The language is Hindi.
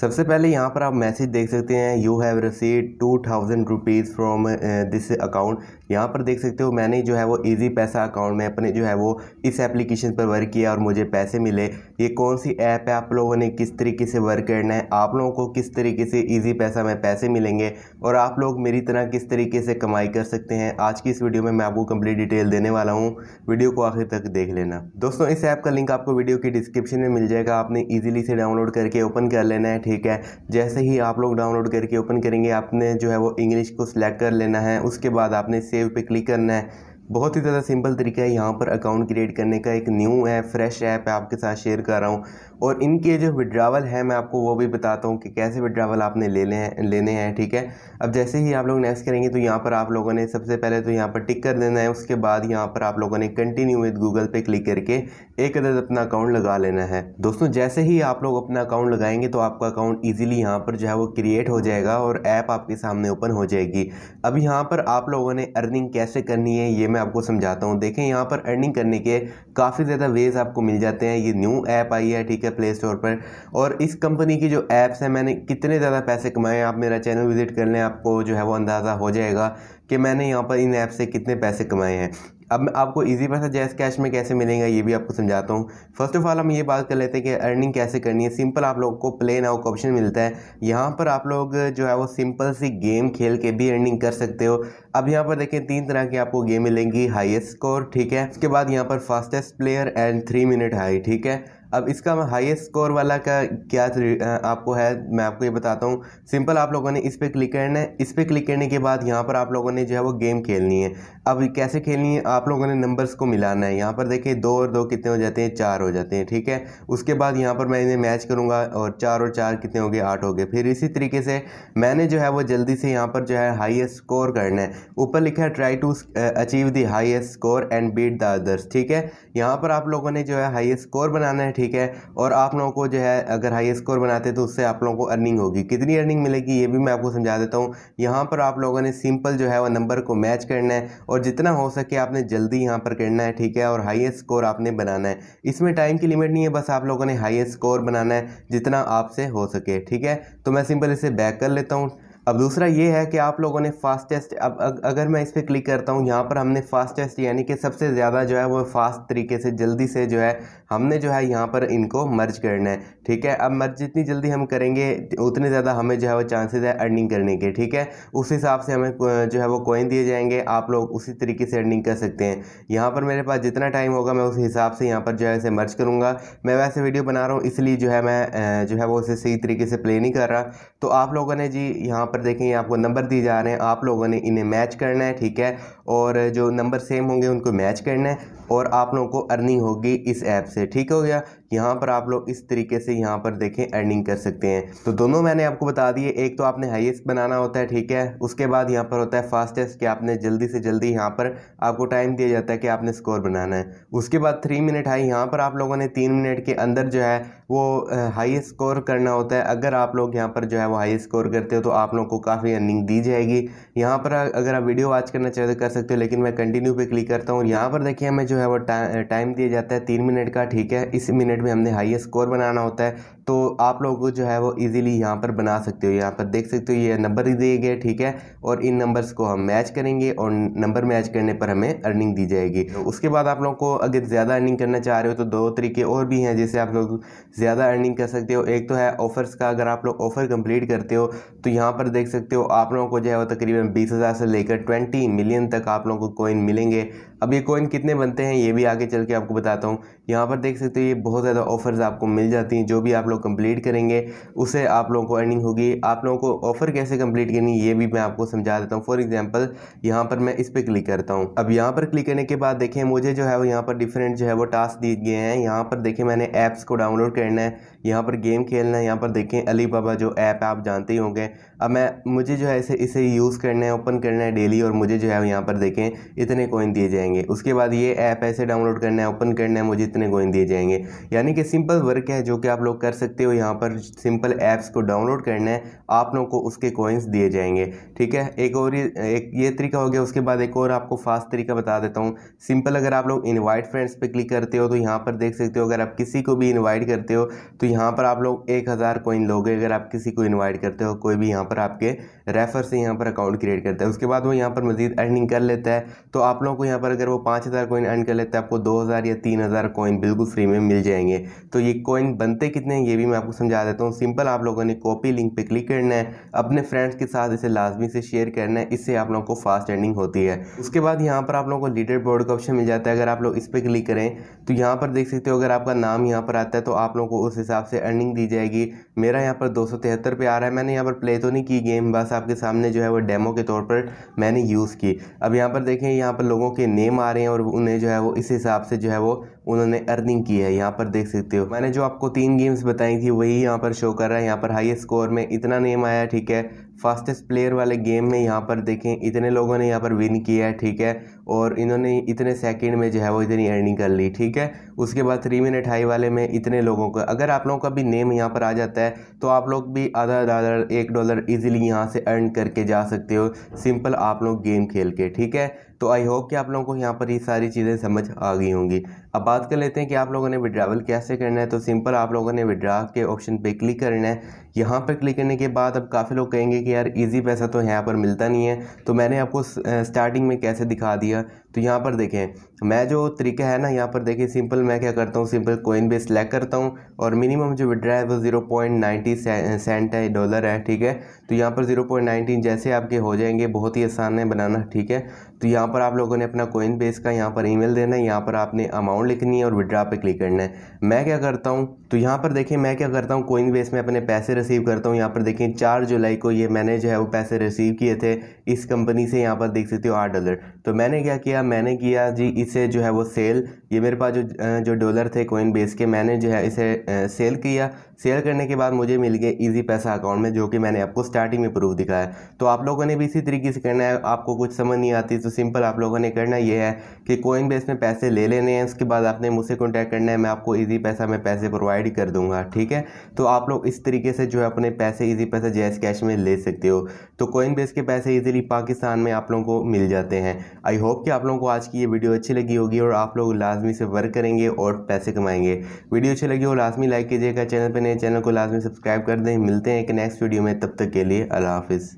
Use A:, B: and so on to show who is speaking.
A: सबसे पहले यहाँ पर आप मैसेज देख सकते हैं you have receive two thousand rupees from this account यहाँ पर देख सकते हो मैंने जो है वो ईजी पैसा अकाउंट में अपने जो है वो इस एप्लीकेशन पर वर्क किया और मुझे पैसे मिले ये कौन सी ऐप है आप लोगों ने किस तरीके से वर्क करना है आप लोगों को किस तरीके से ईजी पैसा में पैसे मिलेंगे और आप लोग मेरी तरह किस तरीके से कमाई कर सकते हैं आज की इस वीडियो में मैं आपको कंप्लीट डिटेल देने वाला हूँ वीडियो को आखिर तक देख लेना दोस्तों इस ऐप का लिंक आपको वीडियो की डिस्क्रिप्शन में मिल जाएगा आपने ईजिली से डाउनलोड करके ओपन कर लेना है ठीक है जैसे ही आप लोग डाउनलोड करके ओपन करेंगे आपने जो है वो इंग्लिश को सिलेक्ट कर लेना है उसके बाद आपने सेव पे क्लिक करना है बहुत ही ज़्यादा सिंपल तरीका है यहाँ पर अकाउंट क्रिएट करने का एक न्यू ऐप फ्रेश ऐप है आपके साथ शेयर कर रहा हूँ और इनके जो विड्रावल है मैं आपको वो भी बताता हूँ कि कैसे विड्रावल आपने लेने हैं लेने हैं ठीक है अब जैसे ही आप लोग नेक्स्ट करेंगे तो यहाँ पर आप लोगों ने सबसे पहले तो यहाँ पर टिक कर देना है उसके बाद यहाँ पर आप लोगों ने continue with Google Pay click करके एक अदद अपना अकाउंट लगा लेना है दोस्तों जैसे ही आप लोग अपना अकाउंट लगाएंगे तो आपका अकाउंट ईजिली यहाँ पर जो है वो क्रिएट हो जाएगा और ऐप आपके सामने ओपन हो जाएगी अब यहाँ पर आप लोगों ने अर्निंग कैसे करनी है ये मैं आपको समझाता हूँ देखें यहाँ पर अर्निंग करने के काफ़ी ज़्यादा वेज आपको मिल जाते हैं ये न्यू ऐप आई है ठीक है प्ले स्टोर पर और इस कंपनी की जो ऐप्स हैं मैंने कितने ज़्यादा पैसे कमाए आप मेरा चैनल विज़िट कर लें आपको जो है वो अंदाज़ा हो जाएगा कि मैंने यहाँ पर इन ऐप से कितने पैसे कमाए हैं अब मैं आपको इजी पैसा जैस कैश में कैसे मिलेगा ये भी आपको समझाता हूँ फर्स्ट ऑफ ऑल हम ये बात कर लेते हैं कि अर्निंग कैसे करनी है सिंपल आप लोगों को प्ले नाउ का ऑप्शन मिलता है यहाँ पर आप लोग जो है वो सिंपल सी गेम खेल के भी अर्निंग कर सकते हो अब यहाँ पर देखें तीन तरह की आपको गेम मिलेंगी हाईएस्ट स्कोर ठीक है उसके बाद यहाँ पर fastest player and three minute high ठीक है अब इसका हाईएस्ट स्कोर वाला का क्या आपको है मैं आपको ये बताता हूँ सिंपल आप लोगों ने इस पर क्लिक करना है इस पर क्लिक करने के बाद यहाँ पर आप लोगों ने जो है वो गेम खेलनी है अब कैसे खेलनी है आप लोगों ने नंबर्स को मिलाना है यहाँ पर देखिए दो और दो कितने हो जाते हैं चार हो जाते हैं ठीक है उसके बाद यहाँ पर मैं इन्हें मैच करूँगा और चार और चार कितने हो गए आठ हो गए फिर इसी तरीके से मैंने जो है वो जल्दी से यहाँ पर जो है हाइएस्ट स्कोर करना है ऊपर लिखा है try to achieve the highest score and beat the others ठीक है यहाँ पर आप लोगों ने जो है हाईएस्ट स्कोर बनाना है ठीक है और आप लोगों को जो है अगर हाईएस्ट स्कोर बनाते हैं तो उससे आप लोगों को अर्निंग होगी कितनी अर्निंग मिलेगी ये भी मैं आपको समझा देता हूँ यहाँ पर आप लोगों ने सिंपल जो है वह नंबर को मैच करना है और जितना हो सके आपने जल्दी यहाँ पर करना है ठीक है और हाईएस्ट स्कोर आपने बनाना है इसमें टाइम की लिमिट नहीं है बस आप लोगों ने हाइएस्ट स्कोर बनाना है जितना आपसे हो सके ठीक है तो मैं सिंपल इसे बैक कर लेता हूँ अब दूसरा ये है कि आप लोगों ने फास्टेस्ट अब अगर मैं इस पर क्लिक करता हूँ यहाँ पर हमने फास्टेस्ट यानी कि सबसे ज़्यादा जो है वो फास्ट तरीके से जल्दी से जो है हमने जो है यहाँ पर इनको मर्ज करना है ठीक है अब मर्ज जितनी जल्दी हम करेंगे उतने ज़्यादा हमें जो है वो चांसेज है अर्निंग करने के ठीक है उस हिसाब से हमें जो है वो कोइन दिए जाएंगे आप लोग उसी तरीके से अर्निंग कर सकते हैं यहाँ पर मेरे पास जितना टाइम होगा मैं उस हिसाब से यहाँ पर जो है इसे मर्ज करूँगा मैं वैसे वीडियो बना रहा हूँ इसलिए जो है मैं जो है वो इसे सही तरीके से प्ले नहीं कर रहा तो आप लोगों ने जी यहाँ पर देखें आपको नंबर दिए जा रहे हैं आप लोगों ने इन्हें मैच करना है ठीक है और जो नंबर सेम होंगे उनको मैच करना है और आप लोगों को अर्निंग होगी इस ऐप से ठीक हो गया यहाँ पर आप लोग इस तरीके से यहाँ पर देखें अर्निंग कर सकते हैं तो दोनों मैंने आपको बता दिए एक तो आपने हाईएस्ट बनाना होता है ठीक है उसके बाद यहाँ पर होता है फास्टेस्ट कि आपने जल्दी से जल्दी यहाँ पर आपको टाइम दिया जाता है कि आपने स्कोर बनाना है उसके बाद थ्री मिनट हाई यहाँ पर आप लोगों ने तीन मिनट के अंदर जो है वो हाईएस्ट स्कोर करना होता है अगर आप लोग यहाँ पर जो है वो हाईएस्ट स्कोर करते हो तो आप लोगों को काफ़ी अर्निंग दी जाएगी यहाँ पर अगर आप वीडियो वॉच करना चाहते हो तो कर सकते हो लेकिन मैं कंटिन्यू पे क्लिक करता हूँ यहाँ पर देखिए हमें जो है वो टाइम दिया जाता है तीन मिनट का ठीक है इस मिनट कैंडिडेट में हमने हाईएस्ट स्कोर बनाना होता है तो आप लोग जो है वो इजीली यहाँ पर बना सकते हो यहाँ पर देख सकते हो ये नंबर दिए गए ठीक है और इन नंबर्स को हम मैच करेंगे और नंबर मैच करने पर हमें अर्निंग दी जाएगी तो उसके बाद आप लोगों को अगर ज़्यादा अर्निंग करना चाह रहे हो तो दो तरीके और भी हैं जैसे आप लोग ज़्यादा अर्निंग कर सकते हो एक तो है ऑफ़र्स का अगर आप लोग ऑफ़र कम्प्लीट करते हो तो यहाँ पर देख सकते हो आप लोगों को जो है वो तकरीबन बीस हज़ार से लेकर ट्वेंटी मिलियन तक आप लोगों को कोइन मिलेंगे अब ये कोइन कितने बनते हैं ये भी आगे चल के आपको बताता हूँ यहाँ पर देख सकते हो ये बहुत ज़्यादा ऑफ़र्स आपको मिल जाती हैं जो भी आप लोग लोग कंप्लीट करेंगे उसे आप लोगों को अर्निंग होगी आप लोगों को ऑफ़र कैसे कंप्लीट करनी ये भी मैं आपको समझा देता हूँ फॉर एग्जाम्पल यहाँ पर मैं इस पर क्लिक करता हूँ अब यहाँ पर क्लिक करने के बाद देखें मुझे जो है वो यहाँ पर डिफरेंट जो है वो टास्क दिए गए हैं यहाँ पर देखें मैंने ऐप्स को डाउनलोड करना है यहाँ पर गेम खेलना है यहाँ पर देखें अली जो ऐप है आप जानते ही होंगे अब मैं मुझे जो है इसे इसे यूज़ करना है ओपन करना है डेली और मुझे जो है यहाँ पर देखें इतने कोइन दिए जाएंगे उसके बाद ये ऐप ऐसे डाउनलोड करना है ओपन करना है मुझे इतने कोइन दिए जाएंगे यानी कि सिंपल वर्क है जो कि आप लोग कर सकते सकते हो यहाँ पर सिंपल ऐप्स को डाउनलोड करना है आप लोगों को उसके कोइंस दिए जाएंगे ठीक है एक और ये एक ये तरीका हो गया उसके बाद एक और आपको फास्ट तरीका बता देता हूँ सिंपल अगर आप लोग इन्वाइट फ्रेंड्स पे क्लिक करते हो तो यहाँ पर देख सकते हो अगर आप किसी को भी इन्वाइट करते हो तो यहाँ पर आप लोग एक हज़ार कोइन लोगे अगर आप किसी को इन्वाइट करते हो कोई भी यहाँ पर आपके रेफ़र से यहाँ पर अकाउंट क्रिएट करता है उसके बाद वो यहाँ पर मजीद अर्निंग कर लेता है तो आप लोगों को यहाँ पर अगर वो पाँच हज़ार कोइन अर्न कर लेता है आपको दो हज़ार या तीन हज़ार कोइन बिल्कुल फ्री में मिल जाएंगे तो ये कोइन बनते कितने हैं ये भी मैं आपको समझा देता हूँ सिंपल आप लोगों ने कॉपी लिंक पर क्लिक करना है अपने फ्रेंड्स के साथ इसे लाजमी से शेयर करना है इससे आप लोगों को फास्ट अर्निंग होती है उसके बाद यहाँ पर आप लोगों को लीडर बोर्ड का ऑप्शन मिल जाता है अगर आप लोग इस पर क्लिक करें तो यहाँ पर देख सकते हो अगर आपका नाम यहाँ पर आता है तो आप लोगों को उस हिसाब से अर्निंग दी जाएगी मेरा यहाँ पर दो सौ तिहत्तर पे आ रहा है मैंने यहाँ पर प्ले तो नहीं की गेम बस आपके सामने जो है वो डेमो के तौर पर मैंने यूज़ की अब यहाँ पर देखें यहाँ पर लोगों के नेम आ रहे हैं और उन्हें जो है वो इस हिसाब से जो है वो उन्होंने अर्निंग की है यहाँ पर देख सकते हो मैंने जो आपको तीन गेम्स बताई थी वही यहाँ पर शो कर रहा है यहाँ पर हाईएस्ट स्कोर में इतना नेम आया ठीक है फास्टेस्ट प्लेयर वाले गेम में यहाँ पर देखें इतने लोगों ने यहाँ पर विन किया है ठीक है और इन्होंने इतने सेकंड में जो है वो इतनी अर्निंग कर ली ठीक है उसके बाद थ्री मिनट हाई वाले में इतने लोगों का अगर आप लोगों का भी नेम यहाँ पर आ जाता है तो आप लोग भी आधा डॉलर एक डॉलर इजीली यहाँ से अर्न करके जा सकते हो सिंपल आप लोग गेम खेल के ठीक है तो आई होप कि आप लोगों को यहाँ पर ये सारी चीज़ें समझ आ गई होंगी अब बात कर लेते हैं कि आप लोगों ने विड्रावल कैसे करना है तो सिंपल आप लोगों ने विड्रा के ऑप्शन पे क्लिक करना है यहाँ पर क्लिक करने के बाद अब काफ़ी लोग कहेंगे कि यार इजी पैसा तो यहाँ पर मिलता नहीं है तो मैंने आपको स्टार्टिंग में कैसे दिखा दिया दिया तो यहाँ पर देखें मैं जो तरीका है ना यहाँ पर देखिए सिंपल मैं क्या करता हूँ सिंपल कोइन बेस सेलेक्ट करता हूँ और मिनिमम जो विड्रा है वो जीरो पॉइंट नाइन्टी सेंट है डॉलर है ठीक है तो यहाँ पर जीरो पॉइंट नाइन्टीन जैसे आपके हो जाएंगे बहुत ही आसान है बनाना ठीक है तो यहाँ पर आप लोगों ने अपना कोइन बेस का यहाँ पर ई देना है यहाँ पर आपने अमाउंट लिखनी है और विड्रा पर क्लिक करना है मैं क्या करता हूँ तो यहाँ पर देखें मैं क्या करता हूँ कोइन बेस में अपने पैसे रिसीव करता हूँ यहाँ पर देखें चार जुलाई को ये मैंने जो है वो पैसे रिसीव किए थे इस कंपनी से यहाँ पर देख सकते हो आठ डॉलर तो मैंने क्या किया मैंने किया जी इसे जो है वो सेल ये मेरे पास जो जो डॉलर थे कोइन बेस के मैंने जो है इसे सेल किया शेयर करने के बाद मुझे मिल गए ईजी पैसा अकाउंट में जो कि मैंने आपको स्टार्टिंग में प्रूफ दिखाया तो आप लोगों ने भी इसी तरीके से करना है आपको कुछ समझ नहीं आती तो सिंपल आप लोगों ने करना यह है कि कोइन बेस में पैसे ले लेने हैं उसके बाद आपने मुझसे कॉन्टैक्ट करना है मैं आपको ईजी पैसा में पैसे प्रोवाइड कर दूंगा ठीक है तो आप लोग इस तरीके से जो है अपने पैसे ईजी पैसा जैस कैश में ले सकते हो तो कोइन बेस के पैसे ईजिली पाकिस्तान में आप लोगों को मिल जाते हैं आई होप कि आप लोगों को आज की ये वीडियो अच्छी लगी होगी और आप लोग लाजमी से वर्क करेंगे और पैसे कमाएंगे वीडियो अच्छी लगी हो लाजमी लाइक कीजिएगा चैनल पर नए चैनल को लाजमी सब्सक्राइब कर दें मिलते हैं एक नेक्स्ट वीडियो में तब तक के लिए अल्लाह हाफिज़